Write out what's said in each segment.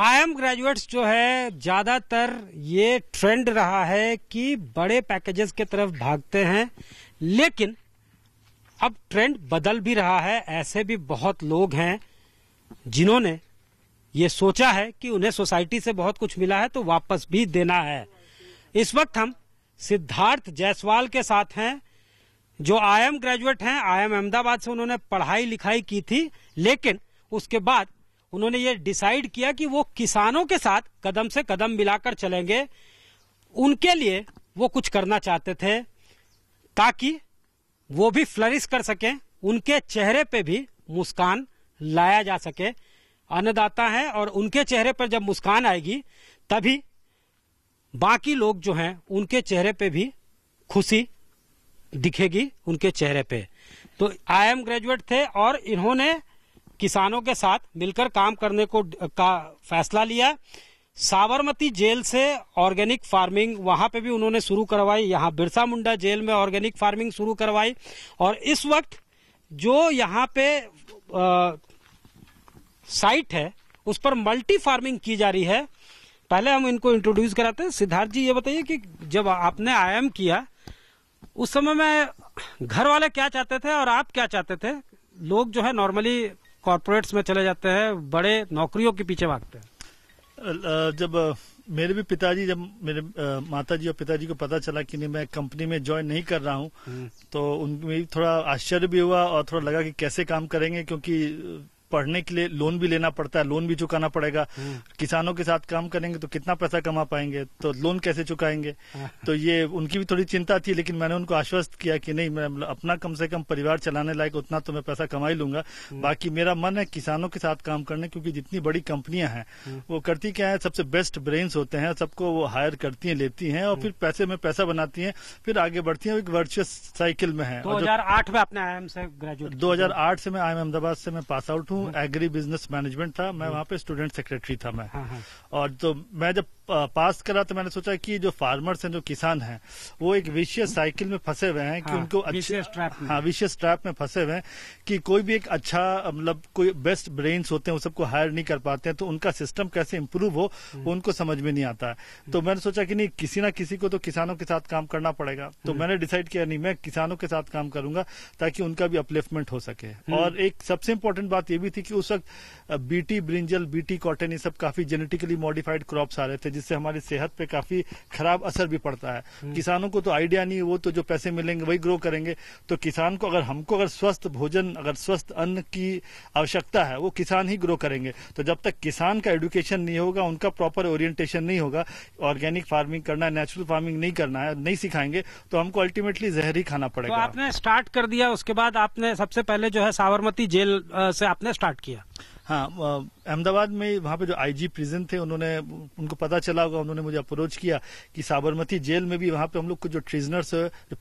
I am graduates जो है ज्यादातर ये ट्रेंड रहा है कि बड़े पैकेजेस के तरफ भागते हैं लेकिन अब ट्रेंड बदल भी रहा है ऐसे भी बहुत लोग हैं जिन्होंने ये सोचा है कि उन्हें सोसाइटी से बहुत कुछ मिला है तो वापस भी देना है इस वक्त हम सिद्धार्थ जायसवाल के साथ हैं जो आई एम ग्रेजुएट हैं आई एम अहमदाबाद से उन्होंने पढ़ाई लिखाई की थी लेकिन उसके बाद उन्होंने ये डिसाइड किया कि वो किसानों के साथ कदम से कदम मिलाकर चलेंगे उनके लिए वो कुछ करना चाहते थे ताकि वो भी फ्लरिश कर सके उनके चेहरे पे भी मुस्कान लाया जा सके अन्नदाता है और उनके चेहरे पर जब मुस्कान आएगी तभी बाकी लोग जो हैं उनके चेहरे पे भी खुशी दिखेगी उनके चेहरे पे तो आई एम ग्रेजुएट थे और इन्होंने किसानों के साथ मिलकर काम करने को का फैसला लिया साबरमती जेल से ऑर्गेनिक फार्मिंग वहां पे भी उन्होंने शुरू करवाई यहां बिरसा मुंडा जेल में ऑर्गेनिक फार्मिंग शुरू करवाई और इस वक्त जो यहां पे आ, साइट है उस पर मल्टी फार्मिंग की जा रही है पहले हम इनको इंट्रोड्यूस कराते हैं सिद्धार्थ जी ये बताइए कि जब आपने आई किया उस समय में घर वाले क्या चाहते थे और आप क्या चाहते थे लोग जो है नॉर्मली कॉरपोरेट्स में चले जाते हैं बड़े नौकरियों के पीछे भागते हैं जब मेरे भी पिताजी जब मेरे माता जी और पिताजी को पता चला कि नहीं मैं कंपनी में ज्वाइन नहीं कर रहा हूँ हम्म। तो उनमें थोड़ा आश्चर्य भी हुआ और थोड़ा लगा कि कैसे काम करेंगे क्योंकि पढ़ने के लिए लोन भी लेना पड़ता है लोन भी चुकाना पड़ेगा हम्म। किसानों के साथ काम करेंगे तो कितना पैसा कमा पाएंगे तो लोन कैसे चुकाएंगे तो ये उनकी भी थोड़ी चिंता थी लेकिन मैंने उनको आश्वस्त किया कि नहीं मैं अपना कम से कम परिवार चलाने लायक उतना तो मैं पैसा कमा ही लूंगा हम्म। बाकी मेरा मन है किसानों के साथ काम करने क्योंकि जितनी बड़ी कंपनियां हैं हम्म। वो करती क्या है सबसे बेस्ट ब्रेन्स होते हैं सबको वो हायर करती हैं लेती हैं और फिर पैसे में पैसा बनाती हैं फिर आगे बढ़ती हैं एक वर्चुअस साइकिल में है दो में आपने आईएम से ग्रेजुएट 2008 से मैं आई एम अहमदाबाद से मैं पास आउट हूँ एग्री बिजनेस मैनेजमेंट था मैं हम्म। वहाँ पे स्टूडेंट सेक्रेटरी था मैं हाँ, हाँ। और तो मैं जब पास करा तो मैंने सोचा कि जो फार्मर्स हैं जो किसान हैं वो एक विशेष साइकिल में फंसे हुए हैं कि हाँ, उनको हाँ विशेष ट्रैप में फंसे हुए हैं कि कोई भी एक अच्छा मतलब कोई बेस्ट ब्रेन्स होते हैं वो सबको हायर नहीं कर पाते हैं तो उनका सिस्टम कैसे इम्प्रूव हो हम्म। वो उनको समझ में नहीं आता है तो हम्म। मैंने सोचा कि नहीं किसी ना किसी को तो किसानों के साथ काम करना पड़ेगा तो हम्म। मैंने डिसाइड किया नहीं मैं किसानों के साथ काम करूंगा ताकि उनका भी अपलिफ्टमेंट हो सके और एक सबसे इम्पोर्टेंट बात यह भी थी कि उस वक्त बीटी ब्रिंजल बीटी कॉटन ये सब काफी जेनेटिकली मॉडिफाइड क्रॉप्स आ रहे थे जिससे हमारी सेहत पे काफी खराब असर भी पड़ता है किसानों को तो आइडिया नहीं वो तो जो पैसे मिलेंगे वही ग्रो करेंगे तो किसान को अगर हमको अगर स्वस्थ भोजन अगर स्वस्थ अन्न की आवश्यकता है वो किसान ही ग्रो करेंगे तो जब तक किसान का एडुकेशन नहीं होगा उनका प्रॉपर ओरिएंटेशन नहीं होगा ऑर्गेनिक फार्मिंग करना है नेचुरल फार्मिंग नहीं करना है नहीं सिखाएंगे तो हमको अल्टीमेटली जहर ही खाना तो पड़ेगा तो आपने स्टार्ट कर दिया उसके बाद आपने सबसे पहले जो है साबरमती जेल से आपने स्टार्ट किया हाँ अहमदाबाद में वहाँ पे जो आईजी प्रिजन थे उन्होंने उनको पता चला होगा उन्होंने मुझे अप्रोच किया कि साबरमती जेल में भी वहाँ पे हम लोग को जो ट्रिजनर्स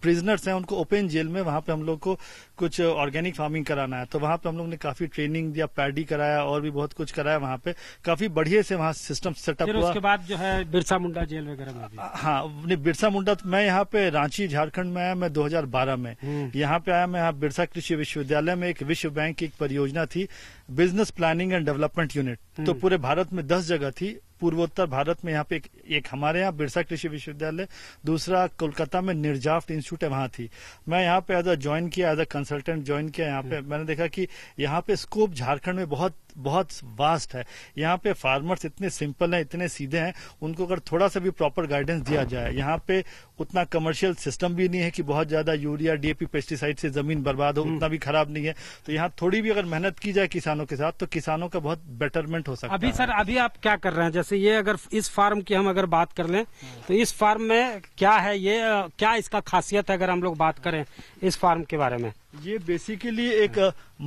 प्रिजनर्स हैं उनको ओपन जेल में वहाँ पे हम लोग को कुछ ऑर्गेनिक फार्मिंग कराना है तो वहां पे हम लोग ने काफी ट्रेनिंग दिया पैडी कराया और भी बहुत कुछ कराया वहां पे काफी बढ़िया से वहाँ सिस्टम सेटअप हुआ उसके बाद जो है बिरसा मुंडा जेल वगैरह में हाँ बिरसा मुंडा तो मैं यहाँ पे रांची झारखंड में आया मैं दो में हम्म। यहाँ पे आया मैं यहाँ बिरसा कृषि विश्वविद्यालय में एक विश्व बैंक की एक परियोजना थी business planning and development unit तो हम्म। पूरे भारत में दस जगह थी पूर्वोत्तर भारत में यहाँ पे एक, एक हमारे यहाँ बिरसा कृषि विश्वविद्यालय दूसरा कोलकाता में निर्जाफ्ट इंस्टीट्यूट है वहां थी मैं यहाँ पे एज अ ज्वाइन किया एज अ कंसल्टेंट ज्वाइन किया यहाँ पे मैंने देखा कि यहाँ पे स्कोप झारखंड में बहुत बहुत वास्ट है यहाँ पे फार्मर्स इतने सिंपल हैं इतने सीधे हैं उनको अगर थोड़ा सा भी प्रॉपर गाइडेंस दिया जाए यहाँ पे उतना कमर्शियल सिस्टम भी नहीं है कि बहुत ज्यादा यूरिया डीएपी पेस्टिसाइड से जमीन बर्बाद हो हम्म। उतना भी खराब नहीं है तो यहाँ थोड़ी भी अगर मेहनत की जाए किसानों के साथ तो किसानों का बहुत बेटरमेंट हो सकता अभी है अभी सर अभी आप क्या कर रहे हैं जैसे ये अगर इस फार्म की हम अगर बात कर लें तो इस फार्म में क्या है ये क्या इसका खासियत है अगर हम लोग बात करें इस फार्म के बारे में ये बेसिकली एक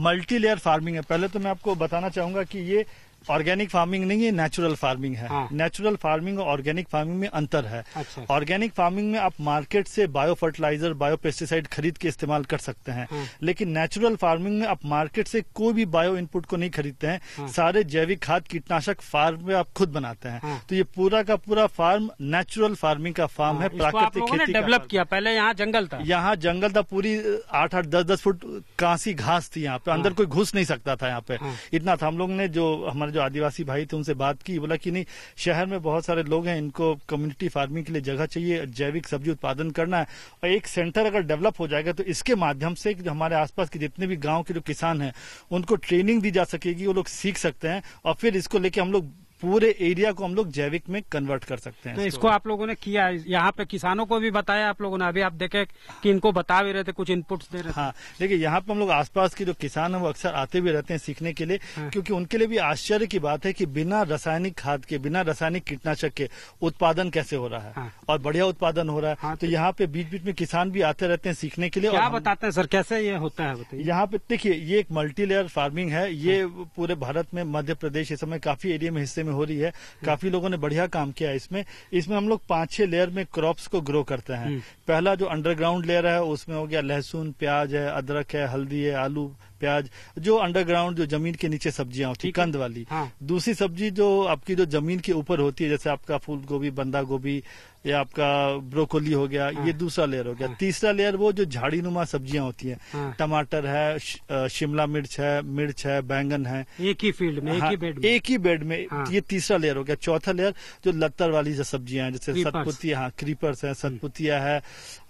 मल्टी लेयर फार्मिंग है पहले तो मैं आपको बताना चाहूंगा कि ये ऑर्गेनिक फार्मिंग नहीं है नेचुरल फार्मिंग है हाँ। नेचुरल फार्मिंग और ऑर्गेनिक फार्मिंग में अंतर है अच्छा।, अच्छा। ऑर्गेनिक फार्मिंग में आप मार्केट से बायो फर्टिलाइजर बायो पेस्टिसाइड खरीद के इस्तेमाल कर सकते हैं हाँ। लेकिन नेचुरल फार्मिंग में आप मार्केट से कोई भी बायो इनपुट को नहीं खरीदते हैं हाँ। सारे जैविक खाद कीटनाशक फार्म में आप खुद बनाते हैं हाँ। तो ये पूरा का पूरा फार्म नेचुरल फार्मिंग का फार्म हाँ, है प्राकृतिक खेती डेवलप किया पहले यहाँ जंगल था यहाँ जंगल था पूरी आठ आठ दस दस फुट कांसी घास थी यहाँ पे अंदर हाँ। कोई घुस नहीं सकता था यहाँ पे इतना था हम लोग ने जो हमारे जो आदिवासी भाई थे उनसे बात की बोला कि नहीं शहर में बहुत सारे लोग हैं इनको कम्युनिटी फार्मिंग के लिए जगह चाहिए जैविक सब्जी उत्पादन करना है और एक सेंटर अगर डेवलप हो जाएगा तो इसके माध्यम से हमारे आसपास के जितने भी गांव के जो किसान हैं उनको ट्रेनिंग दी जा सकेगी वो लोग सीख सकते हैं और फिर इसको लेके हम लोग पूरे एरिया को हम लोग जैविक में कन्वर्ट कर सकते हैं तो इसको आप लोगों ने किया यहाँ पे किसानों को भी बताया आप लोगों ने अभी आप देखे कि इनको बता भी रहे थे कुछ इनपुट्स दे रहे थे हाँ देखिए यहाँ पे हम लोग आसपास के जो किसान है वो अक्सर आते भी रहते हैं सीखने के लिए हाँ। क्योंकि उनके लिए भी आश्चर्य की बात है कि बिना रासायनिक खाद के बिना रासायनिक कीटनाशक के उत्पादन कैसे हो रहा है हाँ। और बढ़िया उत्पादन हो रहा है हाँ, तो, तो यहाँ पे बीच बीच में किसान भी आते रहते हैं सीखने के लिए क्या बताते हैं सर कैसे ये होता है यहाँ पे देखिये ये एक मल्टी लेयर फार्मिंग है ये पूरे भारत में मध्य प्रदेश इस समय काफी एरिया में हिस्से में हो रही है काफी लोगों ने बढ़िया काम किया है इसमें इसमें हम लोग पांच छह लेयर में क्रॉप्स को ग्रो करते हैं हम्म। पहला जो अंडरग्राउंड लेयर है उसमें हो गया लहसुन प्याज है अदरक है हल्दी है आलू प्याज जो अंडरग्राउंड जो जमीन के नीचे सब्जियां होती है कंद वाली हाँ। दूसरी सब्जी जो आपकी जो जमीन के ऊपर होती है जैसे आपका फूल गोभी बंदा गोभी ये आपका ब्रोकोली हो गया हाँ। ये दूसरा लेयर हो गया हाँ। तीसरा लेयर वो जो झाड़ी नुमा सब्जियां होती हैं हाँ। टमाटर है शिमला मिर्च है मिर्च है बैंगन है एक ही फील्ड में हाँ, एक ही बेड में एक ही बेड में हाँ। ये तीसरा लेयर हो गया चौथा लेयर जो लत्तर वाली जो सब्जियां हैं जैसे सतपुतिया हाँ क्रीपर्स है हम्म। सतपुतिया है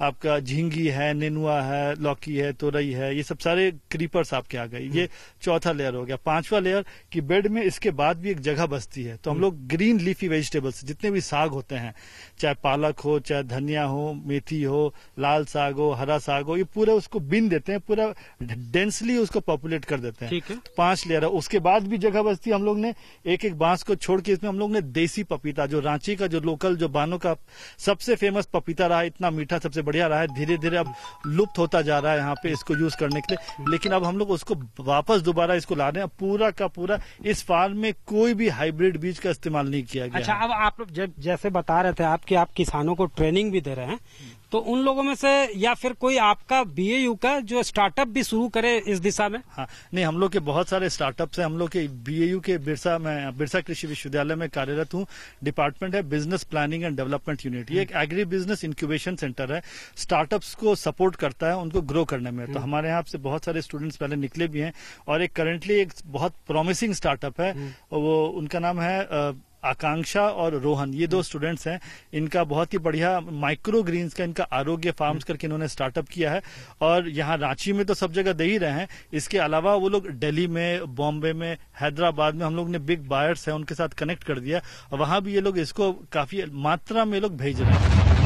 आपका झींगी है नेनुआ है लौकी है तोरई है ये सब सारे क्रीपर्स आपके आ गए ये हम्म। चौथा लेयर हो गया पांचवा लेयर की बेड में इसके बाद भी एक जगह बसती है तो हम हम्म। लोग ग्रीन लीफी वेजिटेबल्स जितने भी साग होते हैं चाहे पालक हो चाहे धनिया हो मेथी हो लाल साग हो हरा साग हो ये पूरा उसको बिन देते हैं पूरा डेंसली उसको पॉपुलेट कर देते हैं है। पांच लेयर उसके बाद भी जगह बचती हम लोग ने एक एक बांस को छोड़ के इसमें हम लोग ने देसी पपीता जो रांची का जो लोकल जो बानो का सबसे फेमस पपीता रहा इतना मीठा सबसे बढ़िया रहा है धीरे धीरे अब लुप्त होता जा रहा है यहाँ पे इसको यूज करने के लिए लेकिन अब हम लोग उसको वापस दोबारा इसको ला रहे हैं पूरा का पूरा इस फार्म में कोई भी हाइब्रिड बीज का इस्तेमाल नहीं किया गया अच्छा अब आप लोग जैसे बता रहे थे आपके आप किसानों को ट्रेनिंग भी दे रहे हैं तो उन लोगों में से या फिर कोई आपका बीएयू का जो स्टार्टअप भी शुरू करे इस दिशा में हाँ नहीं हम लोग के बहुत सारे स्टार्टअप है हम लोग के बीएयू के बिरसा में बिरसा कृषि विश्वविद्यालय में कार्यरत हूँ डिपार्टमेंट है business planning and development unit ये एक हम्म। एग्री बिजनेस इंक्यूबेशन सेंटर है स्टार्टअप्स को सपोर्ट करता है उनको ग्रो करने में तो हम्म। हमारे यहाँ से बहुत सारे स्टूडेंट्स पहले निकले भी हैं और एक करेंटली एक बहुत प्रोमिसिंग स्टार्टअप है हम्म। वो उनका नाम है आकांक्षा और रोहन ये दो स्टूडेंट्स हम्म। हैं इनका बहुत ही बढ़िया माइक्रो ग्रीन्स का इनका आरोग्य फार्म्स हम्म। करके इन्होंने स्टार्टअप किया है और यहाँ रांची में तो सब जगह दे ही रहे हैं इसके अलावा वो लोग दिल्ली में बॉम्बे में हैदराबाद में हम लोग ने बिग बायर्स हैं उनके साथ कनेक्ट कर दिया वहां भी ये लोग इसको काफी मात्रा में लोग भेज रहे हैं